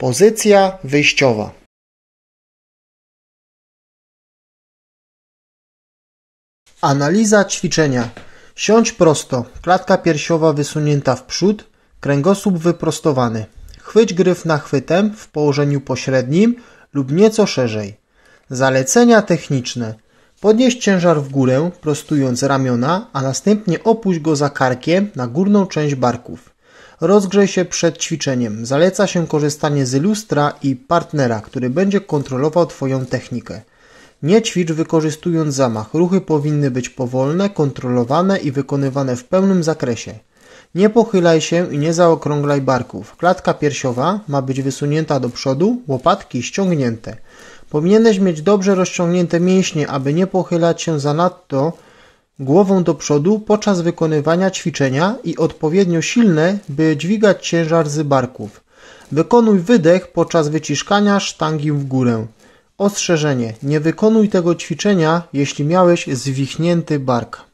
Pozycja wyjściowa Analiza ćwiczenia. Siądź prosto, klatka piersiowa wysunięta w przód, kręgosłup wyprostowany. Chwyć gryf nachwytem w położeniu pośrednim lub nieco szerzej. Zalecenia techniczne. Podnieś ciężar w górę, prostując ramiona, a następnie opuść go za karkiem na górną część barków. Rozgrzej się przed ćwiczeniem. Zaleca się korzystanie z lustra i partnera, który będzie kontrolował Twoją technikę. Nie ćwicz wykorzystując zamach. Ruchy powinny być powolne, kontrolowane i wykonywane w pełnym zakresie. Nie pochylaj się i nie zaokrąglaj barków. Klatka piersiowa ma być wysunięta do przodu, łopatki ściągnięte. Powinieneś mieć dobrze rozciągnięte mięśnie, aby nie pochylać się zanadto głową do przodu podczas wykonywania ćwiczenia i odpowiednio silne, by dźwigać ciężar z barków. Wykonuj wydech podczas wyciszkania sztangi w górę. Ostrzeżenie: nie wykonuj tego ćwiczenia, jeśli miałeś zwichnięty bark.